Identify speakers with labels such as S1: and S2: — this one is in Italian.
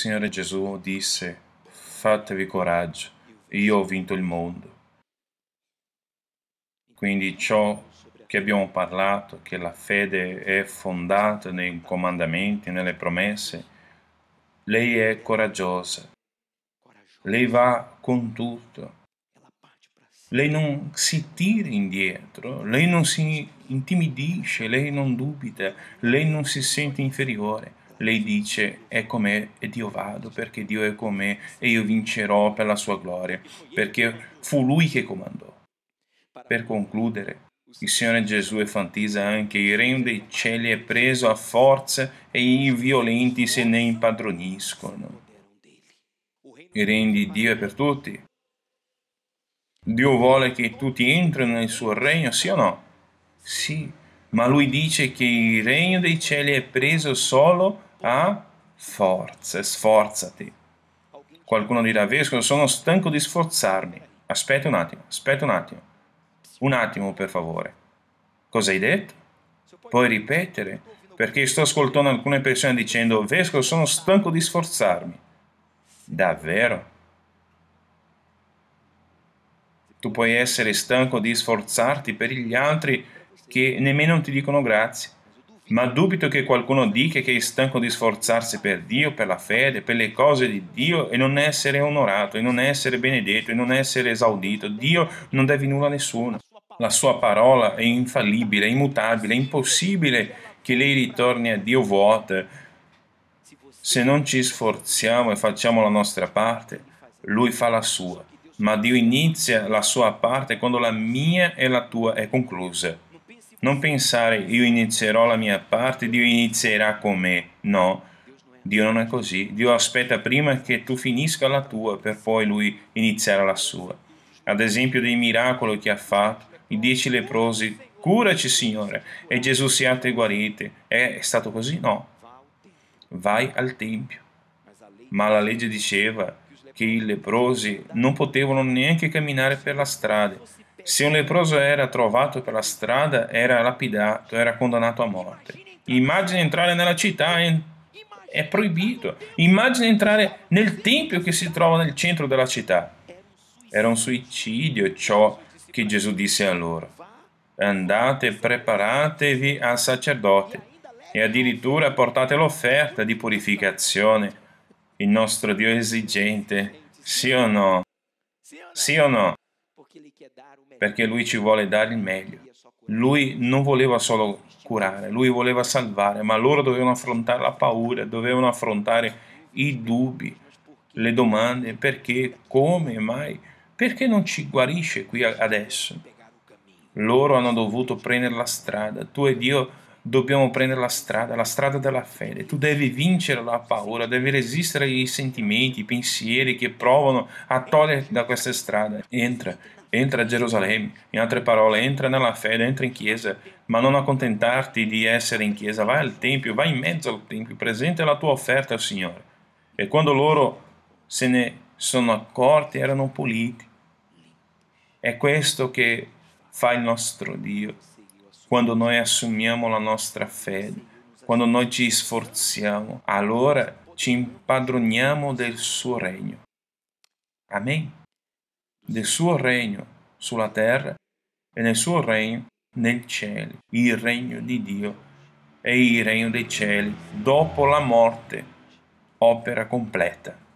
S1: Signore Gesù disse, fatevi coraggio, io ho vinto il mondo. Quindi ciò che abbiamo parlato, che la fede è fondata nei comandamenti, nelle promesse, lei è coraggiosa. Lei va con tutto. Lei non si tira indietro, lei non si intimidisce, lei non dubita, lei non si sente inferiore lei dice è come Dio vado, perché Dio è con me e io vincerò per la sua gloria, perché fu lui che comandò. Per concludere, il Signore Gesù enfatizza anche il regno dei cieli è preso a forza e i violenti se ne impadroniscono. Il regno di Dio è per tutti. Dio vuole che tutti entrino nel suo regno, sì o no? Sì, ma lui dice che il regno dei cieli è preso solo a forze, sforzati. Qualcuno dirà, Vescovo, sono stanco di sforzarmi. Aspetta un attimo, aspetta un attimo. Un attimo, per favore. Cosa hai detto? Puoi ripetere? Perché sto ascoltando alcune persone dicendo, Vescovo, sono stanco di sforzarmi. Davvero? Tu puoi essere stanco di sforzarti per gli altri che nemmeno ti dicono grazie ma dubito che qualcuno dica che è stanco di sforzarsi per Dio, per la fede, per le cose di Dio e non essere onorato, e non essere benedetto, e non essere esaudito. Dio non deve nulla a nessuno. La sua parola è infallibile, è immutabile, è impossibile che lei ritorni a Dio vuota. Se non ci sforziamo e facciamo la nostra parte, Lui fa la sua. Ma Dio inizia la sua parte quando la mia e la tua è conclusa. Non pensare io inizierò la mia parte, Dio inizierà con me. No, Dio non è così. Dio aspetta prima che tu finisca la tua per poi lui iniziare la sua. Ad esempio dei miracoli che ha fatto, i dieci leprosi, curaci Signore, e Gesù siate guariti. È stato così? No. Vai al Tempio. Ma la legge diceva che i leprosi non potevano neanche camminare per la strada se un leproso era trovato per la strada, era lapidato, era condannato a morte. Immagina entrare nella città è proibito. Immagina entrare nel tempio che si trova nel centro della città. Era un suicidio ciò che Gesù disse a loro. Andate, preparatevi al sacerdote e addirittura portate l'offerta di purificazione. Il nostro Dio è esigente, sì o no? Sì o no? perché lui ci vuole dare il meglio. Lui non voleva solo curare, lui voleva salvare, ma loro dovevano affrontare la paura, dovevano affrontare i dubbi, le domande, perché, come mai, perché non ci guarisce qui adesso? Loro hanno dovuto prendere la strada, tu ed io dobbiamo prendere la strada, la strada della fede. Tu devi vincere la paura, devi resistere ai sentimenti, ai pensieri che provano a togliere da questa strada. Entra entra a Gerusalemme, in altre parole, entra nella fede, entra in chiesa, ma non accontentarti di essere in chiesa, vai al Tempio, vai in mezzo al Tempio, presenta la tua offerta al Signore. E quando loro se ne sono accorti erano puliti. È questo che fa il nostro Dio quando noi assumiamo la nostra fede, quando noi ci sforziamo, allora ci impadroniamo del suo regno. Amen del suo regno sulla terra e nel suo regno nel cielo, il regno di Dio e il regno dei cieli dopo la morte, opera completa.